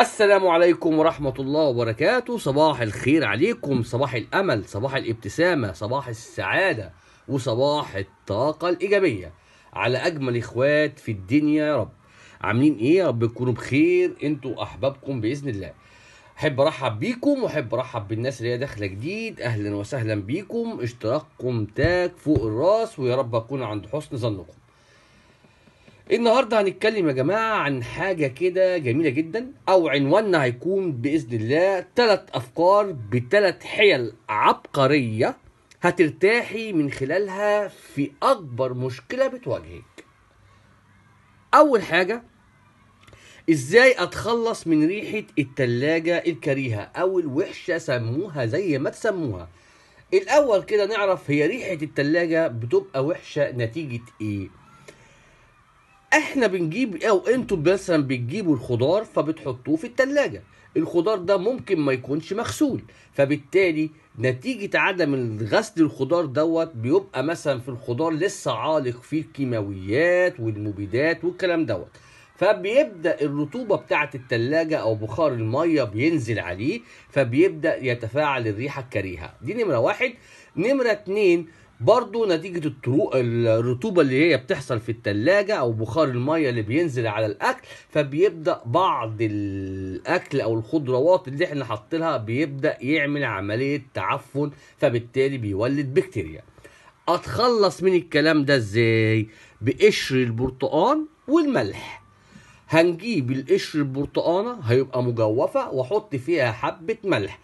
السلام عليكم ورحمة الله وبركاته صباح الخير عليكم صباح الأمل صباح الابتسامة صباح السعادة وصباح الطاقة الإيجابية على أجمل إخوات في الدنيا يا رب عاملين إيه يا رب تكونوا بخير أنتوا أحبابكم بإذن الله احب ارحب بيكم واحب ارحب بالناس اللي هي داخله جديد اهلا وسهلا بيكم اشتراككم تاج فوق الراس ويا رب اكون عند حسن ظنكم النهارده هنتكلم يا جماعه عن حاجه كده جميله جدا او عنواننا هيكون باذن الله ثلاث افكار بثلاث حيل عبقريه هترتاحي من خلالها في اكبر مشكله بتواجهك اول حاجه ازاي اتخلص من ريحه التلاجة الكريهه او الوحشه سموها زي ما تسموها الاول كده نعرف هي ريحه التلاجة بتبقى وحشه نتيجه ايه احنا بنجيب او ايه، انتوا مثلا بتجيبوا الخضار فبتحطوه في التلاجة الخضار ده ممكن ما يكونش مغسول فبالتالي نتيجة عدم غسل الخضار دوت بيبقى مثلا في الخضار لسه عالق فيه الكيماويات والمبيدات والكلام دوت فبيبدا الرطوبه بتاعه التلاجة او بخار الميه بينزل عليه فبيبدا يتفاعل الريحه الكريهه دي نمره واحد نمره اتنين برضو نتيجة الطرق الرطوبة اللي هي بتحصل في التلاجة أو بخار المية اللي بينزل على الأكل فبيبدأ بعض الأكل أو الخضروات اللي احنا حاطينها بيبدأ يعمل عملية تعفن فبالتالي بيولد بكتيريا أتخلص من الكلام ده إزاي؟ بقشر البرتقان والملح هنجيب القشر البرتقانة هيبقى مجوفة وأحط فيها حبة ملح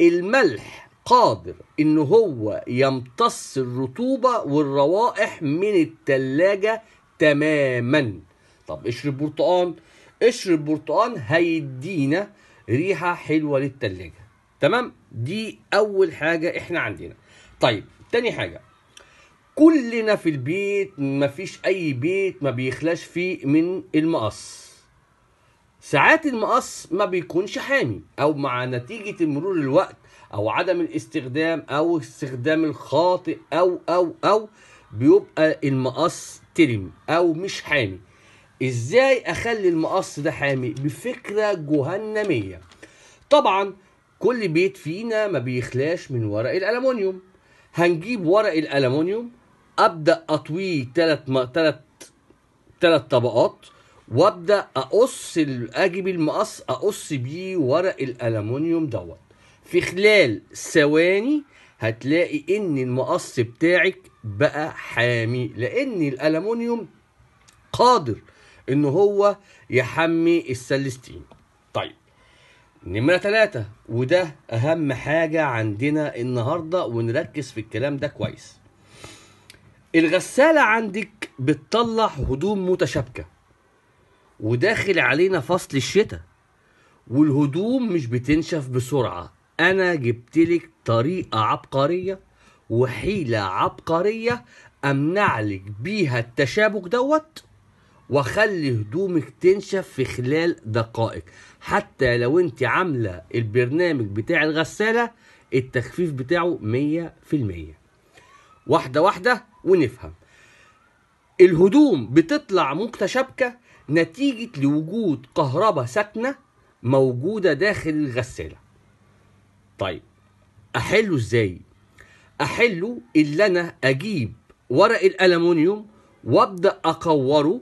الملح قادر ان هو يمتص الرطوبة والروائح من التلاجة تماما طب اشرب برتقان اشرب برتقان هيدينا ريحه حلوه للتلاجة تمام دي اول حاجه احنا عندنا طيب تاني حاجه كلنا في البيت مفيش اي بيت ما بيخلاش فيه من المقص ساعات المقص ما بيكونش حامي او مع نتيجه مرور الوقت او عدم الاستخدام او استخدام الخاطئ او او او بيبقى المقص ترم او مش حامي ازاي اخلي المقص ده حامي بفكره جهنميه طبعا كل بيت فينا ما بيخلاش من ورق الالومنيوم هنجيب ورق الالومنيوم ابدا اطويه ثلاث م... ثلاث ثلاث طبقات وابدا اقص اجيب المقص اقص بيه ورق الالومنيوم دوت في خلال ثواني هتلاقي ان المقص بتاعك بقى حامي لان الالومنيوم قادر ان هو يحمي السلستين طيب نمرة ثلاثة وده أهم حاجة عندنا النهاردة ونركز في الكلام ده كويس الغسالة عندك بتطلع هدوم متشابكة وداخل علينا فصل الشتاء والهدوم مش بتنشف بسرعة انا جبت لك طريقه عبقريه وحيله عبقريه امنع لك بيها التشابك دوت واخلي هدومك تنشف في خلال دقائق حتى لو انت عامله البرنامج بتاع الغساله التخفيف بتاعه 100% واحده واحده ونفهم الهدوم بتطلع متشابكه نتيجه لوجود كهرباء ساكنه موجوده داخل الغساله طيب احله ازاي احله اللي انا اجيب ورق الالومنيوم وابدا اكوره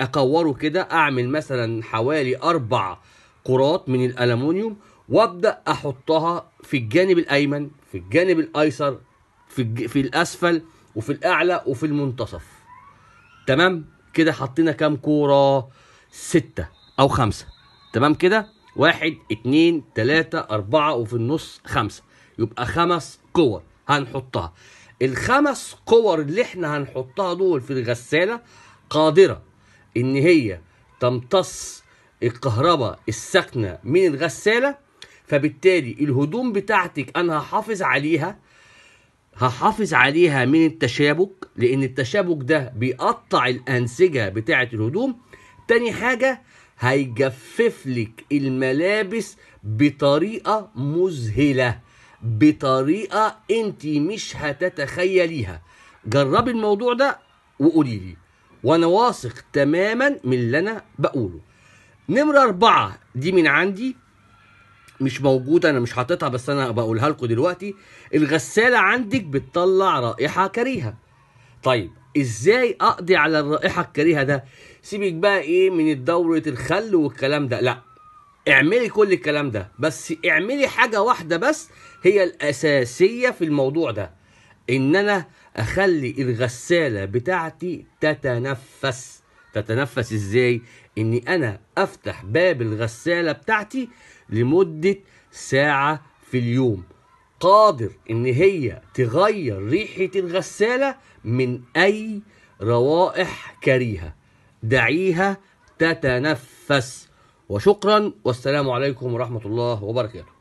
اكوره كده اعمل مثلا حوالي اربع قرات من الالومنيوم وابدا احطها في الجانب الايمن في الجانب الايسر في في الاسفل وفي الاعلى وفي المنتصف تمام كده حطينا كام كوره سته او خمسه تمام كده واحد اتنين تلاتة أربعة وفي النص خمسة يبقى خمس كور هنحطها الخمس كور اللي احنا هنحطها دول في الغسالة قادرة إن هي تمتص الكهرباء الساكنة من الغسالة فبالتالي الهدوم بتاعتك أنا هحافظ عليها هحافظ عليها من التشابك لأن التشابك ده بيقطع الأنسجة بتاعة الهدوم تاني حاجة هيجفف لك الملابس بطريقة مذهلة بطريقة انت مش هتتخيليها جربي الموضوع ده وقولي لي وانا واثق تماما من اللي انا بقوله نمرة أربعة دي من عندي مش موجودة أنا مش حاططها بس أنا بقولها لكم دلوقتي الغسالة عندك بتطلع رائحة كريهة طيب ازاي اقضي على الرائحه الكريهه ده سيبك بقى ايه من دوره الخل والكلام ده لا اعملي كل الكلام ده بس اعملي حاجه واحده بس هي الاساسيه في الموضوع ده ان انا اخلي الغساله بتاعتي تتنفس تتنفس ازاي اني انا افتح باب الغساله بتاعتي لمده ساعه في اليوم قادر ان هي تغير ريحة الغسالة من اي روائح كريهة دعيها تتنفس وشكرا والسلام عليكم ورحمة الله وبركاته